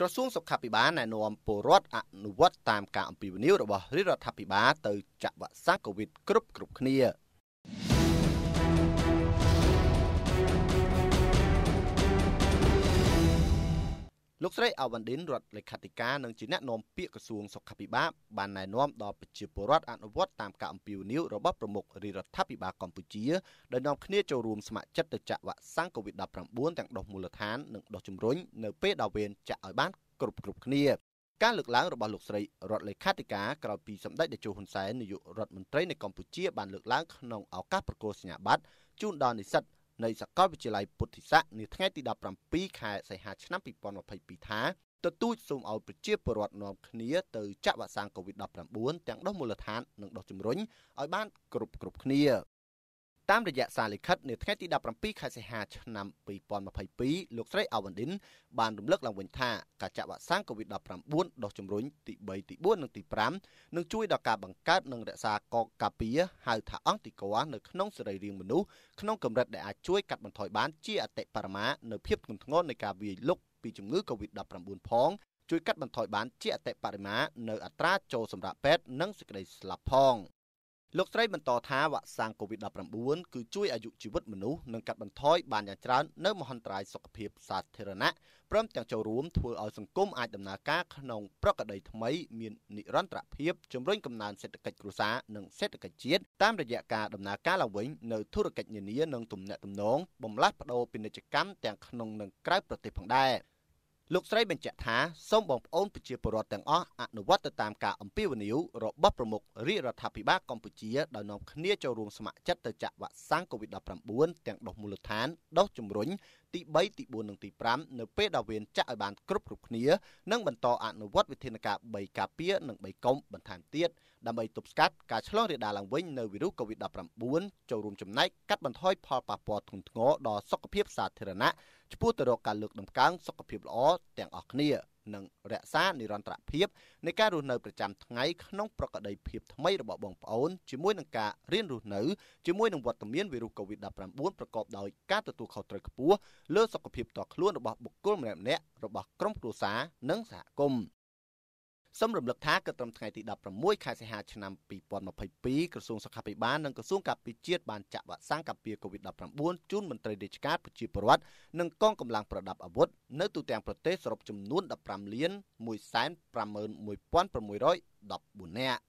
ក្រសួងសុខាភិបាលណែនាំពលរដ្ឋអនុវត្តតាមការអំពាវនាវរបស់រាជរដ្ឋាភិបាលទៅចាក់វ៉ាក់សាំងកូវីដគ្រប់គ្រប់គ្នា។លោកស្រីអាវ៉ាន់ឌិនរដ្ឋលេខាធិការនិងជាអ្នកនាំពាក្យក្រសួងសុខាភិបាលបានណែនាំដល់ប្រជាពលរដ្ឋអនុវត្តតាមការអំពាវនាវរបស់ប្រមុខរាជរដ្ឋាភិបាលកម្ពុជាដែលនាំគ្នាចូលរួមស្ម័គ្រចិត្តទៅចាក់វ៉ាក់សាំង COVID-19 ទាំងដុសមូលដ្ឋាននិងដុសជំរុញនៅពេលដល់វេនចាក់ឲ្យបានគ្រប់គ្រប់គ្នាការលើកឡើងរបស់លោកស្រីរដ្ឋលេខាធិការក្រោយពីសម្ដេចតេជោហ៊ុនសែននាយករដ្ឋមន្ត្រីនៃកម្ពុជាបានលើកឡើងក្នុងឱកាសប្រកាសសញ្ញាបត្រជូនដល់និស្សិតនៃសាកលវិទ្យាល័យពុទ្ធិស័កនាថ្ងៃទី17ខែសីហាឆ្នាំ2022ថាទទូចសូមឲ្យប្រជាពលរដ្ឋនាំគ្នាទៅចាក់វ៉ាក់សាំង COVID-19 ទាំងដុសមូលដ្ឋាននិងដុសជំរុញឲ្យបាន គ្រប់គ្រប់គ្នាតាមរយៈសារលិខិតនៅថ្ងៃទី17ខែសីហាឆ្នាំ2022លោកស្រីអាវ៉ាន់ឌិនបានរំលឹកឡើងវិញថាការចាក់វ៉ាក់សាំង COVID-19 ដោះជំរុញទី3ទី4និងទី5នឹងជួយដល់ការបង្កើតនិងរក្សាកកកាពីហៅថាអង្គតិកោនៅក្នុងសរីរាង្គមនុស្សក្នុងកម្រិតដែលអាចជួយកាត់បន្ថយបានជាអតិបរមានៅភាពធ្ងន់ធ្ងរនៃការវាយលុកពីជំងឺ COVID-19 ផង ជួយកាត់បន្ថយបានជាអតិបរមានៅអត្រាចូលសម្រាប់ពេទ្យនិងសេចក្តីស្លាប់ផង។លោកស្រីបន្តថាវ៉ាក់សាំង COVID-19 គឺជួយអាយុជីវិតមនុស្សនិងកាត់បន្ថយបានយ៉ាងច្រើននៅមហន្តរាយសុខភាពសាធារណៈព្រមទាំងចូលរួមធ្វើឲ្យសង្គមអាចដំណើរការក្នុង ប្រក្រតីថ្មីមាននិរន្តរភាពជំរុញកំណើនសេដ្ឋកិច្ចគ្រួសារនិងសេដ្ឋកិច្ចជាតិតាមរយៈការដំណើរការឡើងវិញនៅធុរកិច្ចនានានិងទំនាក់ទំនងបំលាស់ប្តូរពាណិជ្ជកម្មទាំងក្នុងនិងក្រៅប្រទេសផងដែរ។លោកស្រីបញ្ជាក់ថាសូមបងប្អូនប្រជាពលរដ្ឋទាំងអស់អនុវត្តទៅតាមការអំពាវនាវ របស់ប្រមុខរាជរដ្ឋាភិបាលកម្ពុជាដោយនាំគ្នាចូលរួមស្ម័គ្រចិត្តទៅចាក់វ៉ាក់សាំង COVID-19 ទាំងដុសមូលដ្ឋានដុសជំរុញទី3ទី4និងទី5នៅពេលដែលវេនចាក់ឲ្យបានគ្រប់គ្រប់គ្នានិងបន្តអនុវត្តវិធានការ3ការពារនិង3កុំបន្ថែមទៀតដើម្បីទប់ស្កាត់ការឆ្លងរាលដាលឡើងវិញនៃវីរុស COVID-19 ចូលរួមចំណែកកាត់បន្ថយផលប៉ះពាល់ធ្ងន់ធ្ងរដល់សុខភាពសាធារណៈឆ្ពោះទៅរកការលើកតម្កើងសុខភាពល្អទាំងអស់គ្នា។និងរក្សានិរន្តរភាពនៃការរស់នៅប្រចាំថ្ងៃក្នុងប្រកបដីភាពថ្មីរបស់បងប្អូនជាមួយនឹងការរៀនរស់នៅជាមួយនឹងវត្តមានវីរុស COVID-19 ប្រកបដោយការទទួលខុសត្រូវខ្ពស់លើសុខភាពផ្ទាល់ខ្លួនរបស់បុគ្គលម្នាក់ៗរបស់ក្រុមគ្រួសារនិងសហគមន៍សូមរំលឹកថាកត្រឹមថ្ងៃទី16ខែសីហាឆ្នាំ2022ក្រសួងសុខាភិបាលនិងក្រសួងការពារជាតិបានចាក់វ៉ាក់សាំងការពារ COVID-19 ជូនមន្ត្រីរាជការប្រជាពលរដ្ឋនិងកងកម្លាំងប្រដាប់អាវុធនៅទូទាំងប្រទេសសរុបចំនួន15លាន151,614នាក់